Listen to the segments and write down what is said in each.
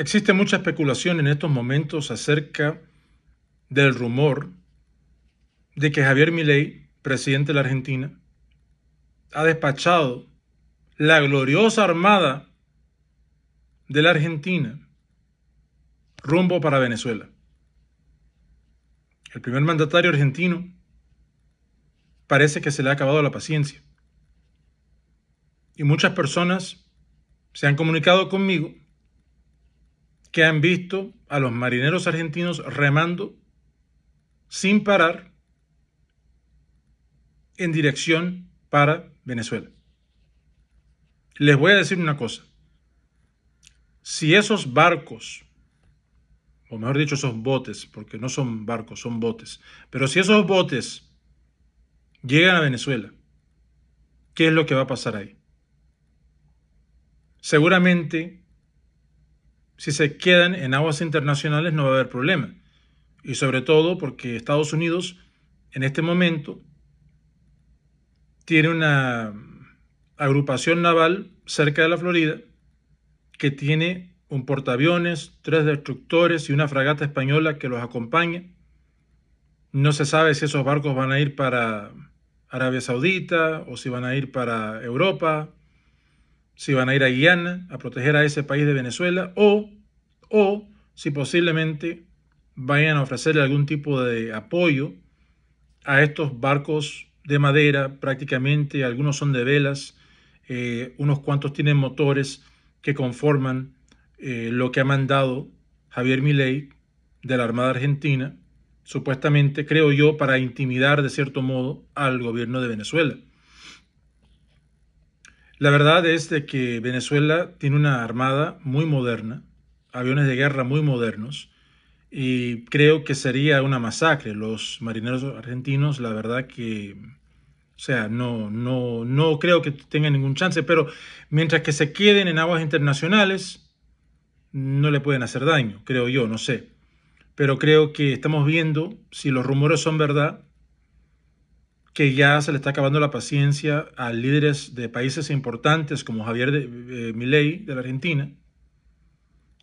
Existe mucha especulación en estos momentos acerca del rumor de que Javier Milei, presidente de la Argentina, ha despachado la gloriosa armada de la Argentina rumbo para Venezuela. El primer mandatario argentino parece que se le ha acabado la paciencia. Y muchas personas se han comunicado conmigo que han visto a los marineros argentinos remando sin parar en dirección para Venezuela. Les voy a decir una cosa. Si esos barcos, o mejor dicho, esos botes, porque no son barcos, son botes, pero si esos botes llegan a Venezuela, ¿qué es lo que va a pasar ahí? Seguramente si se quedan en aguas internacionales no va a haber problema. Y sobre todo porque Estados Unidos en este momento tiene una agrupación naval cerca de la Florida que tiene un portaaviones, tres destructores y una fragata española que los acompaña. No se sabe si esos barcos van a ir para Arabia Saudita o si van a ir para Europa si van a ir a Guiana a proteger a ese país de Venezuela o, o si posiblemente vayan a ofrecerle algún tipo de apoyo a estos barcos de madera prácticamente, algunos son de velas, eh, unos cuantos tienen motores que conforman eh, lo que ha mandado Javier Milei de la Armada Argentina, supuestamente, creo yo, para intimidar de cierto modo al gobierno de Venezuela. La verdad es de que Venezuela tiene una armada muy moderna, aviones de guerra muy modernos, y creo que sería una masacre. Los marineros argentinos, la verdad que, o sea, no, no, no creo que tengan ningún chance, pero mientras que se queden en aguas internacionales, no le pueden hacer daño, creo yo, no sé. Pero creo que estamos viendo, si los rumores son verdad, que ya se le está acabando la paciencia a líderes de países importantes como Javier de, eh, Milei de la Argentina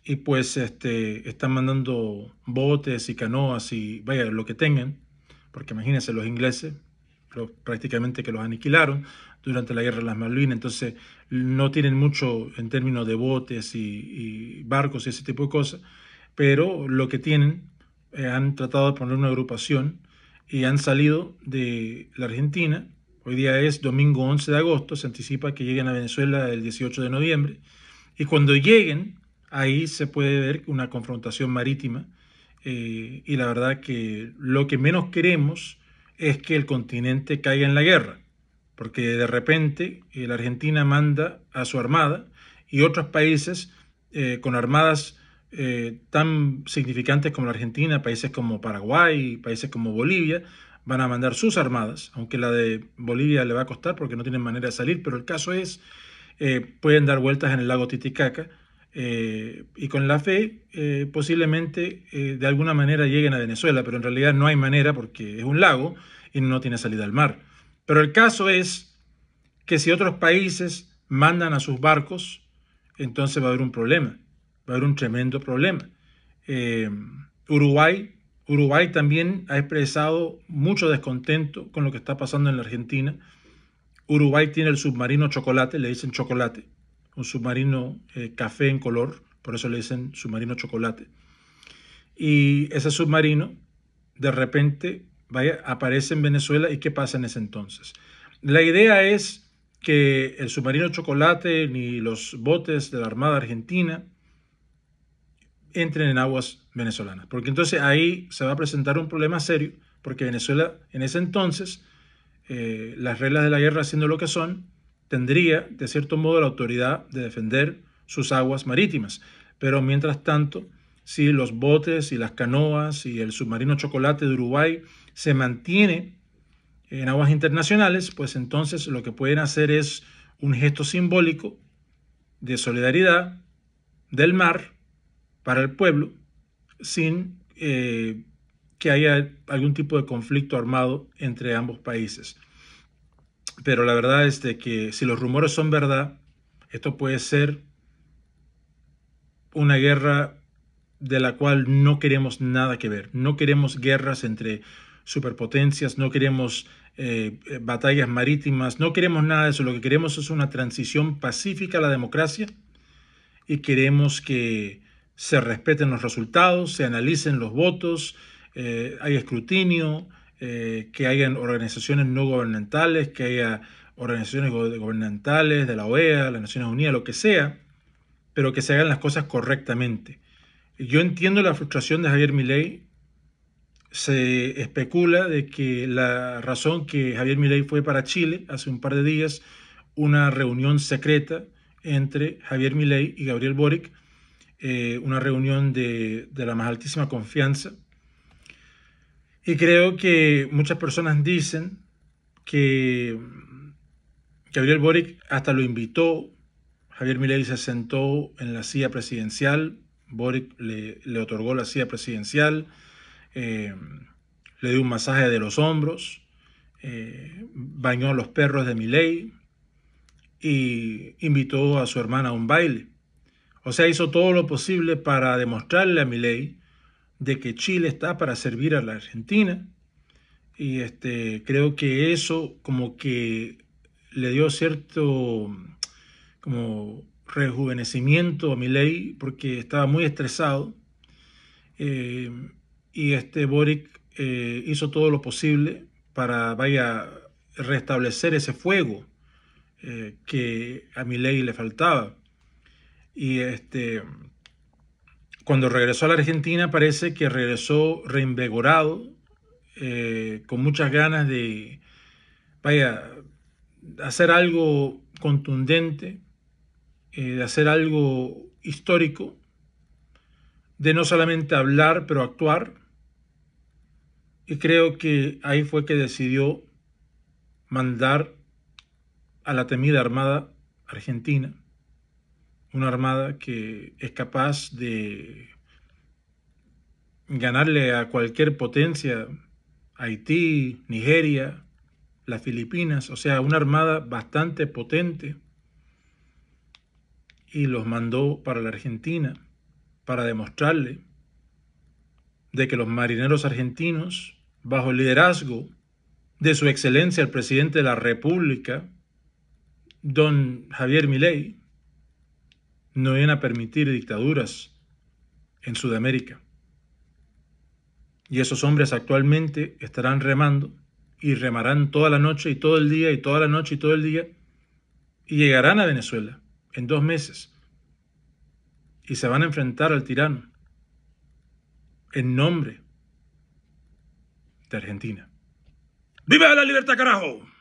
y pues este, están mandando botes y canoas y vaya lo que tengan, porque imagínense los ingleses prácticamente que los aniquilaron durante la guerra de las Malvinas, entonces no tienen mucho en términos de botes y, barcos y ese tipo de cosas, pero lo que tienen eh, han tratado de poner una agrupación y han salido de la Argentina. Hoy día es domingo 11 de agosto, se anticipa que lleguen a Venezuela el 18 de noviembre. Y cuando lleguen, ahí se puede ver una confrontación marítima. Eh, y la verdad que lo que menos queremos es que el continente caiga en la guerra, porque de repente eh, la Argentina manda a su armada y otros países eh, con armadas eh, tan significantes como la Argentina, países como Paraguay, países como Bolivia, van a mandar sus armadas, aunque la de Bolivia le va a costar porque no tienen manera de salir, pero el caso es, eh, pueden dar vueltas en el lago Titicaca eh, y con la fe posiblemente de alguna manera lleguen a Venezuela, pero en realidad no hay manera porque es un lago y no tiene salida al mar. Pero el caso es que si otros países mandan a sus barcos, entonces va a haber un problema va a haber un tremendo problema. Eh, Uruguay, Uruguay también ha expresado mucho descontento con lo que está pasando en la Argentina. Uruguay tiene el submarino chocolate, le dicen chocolate, un submarino eh, café en color, por eso le dicen submarino chocolate. Y ese submarino de repente vaya, aparece en Venezuela y qué pasa en ese entonces. La idea es que el submarino chocolate ni los botes de la Armada Argentina entren en aguas venezolanas, porque entonces ahí se va a presentar un problema serio, porque Venezuela en ese entonces, eh, las reglas de la guerra siendo lo que son, tendría de cierto modo la autoridad de defender sus aguas marítimas, pero mientras tanto, si los botes y las canoas y el submarino chocolate de Uruguay se mantiene en aguas internacionales, pues entonces lo que pueden hacer es un gesto simbólico de solidaridad del mar para el pueblo sin eh, que haya algún tipo de conflicto armado entre ambos países. Pero la verdad es de que si los rumores son verdad, esto puede ser una guerra de la cual no queremos nada que ver. No queremos guerras entre superpotencias, no queremos eh, batallas marítimas, no queremos nada de eso. Lo que queremos es una transición pacífica a la democracia y queremos que se respeten los resultados, se analicen los votos, eh, hay escrutinio, eh, que haya organizaciones no gubernamentales, que haya organizaciones gubernamentales de la OEA, las Naciones Unidas, lo que sea, pero que se hagan las cosas correctamente. Yo entiendo la frustración de Javier Milei. Se especula de que la razón que Javier Milei fue para Chile hace un par de días, una reunión secreta entre Javier Milei y Gabriel Boric, eh, una reunión de, la más altísima confianza. Y creo que muchas personas dicen que Gabriel Boric hasta lo invitó, Javier Milei se sentó en la silla presidencial, Boric le, otorgó la silla presidencial, eh, le dio un masaje de los hombros, eh, bañó a los perros de Milei y invitó a su hermana a un baile. O sea, hizo todo lo posible para demostrarle a Milei de que Chile está para servir a la Argentina. Y este, creo que eso como que le dio cierto como rejuvenecimiento a Milei porque estaba muy estresado. Eh, y este Boric eh, hizo todo lo posible para vaya restablecer ese fuego eh, que a Milei le faltaba. Y este, cuando regresó a la Argentina parece que regresó reinvigorado, eh, con muchas ganas de, vaya, hacer algo contundente, eh, de hacer algo histórico, de no solamente hablar, pero actuar. Y creo que ahí fue que decidió mandar a la temida Armada Argentina una armada que es capaz de ganarle a cualquier potencia, Haití, Nigeria, las Filipinas, o sea, una armada bastante potente, y los mandó para la Argentina para demostrarle de que los marineros argentinos, bajo el liderazgo de su excelencia el presidente de la República, don Javier Milei, no iban a permitir dictaduras en Sudamérica. Y esos hombres actualmente estarán remando y remarán toda la noche y todo el día y toda la noche y todo el día y llegarán a Venezuela en dos meses y se van a enfrentar al tirano en nombre de Argentina. ¡Viva la libertad, carajo!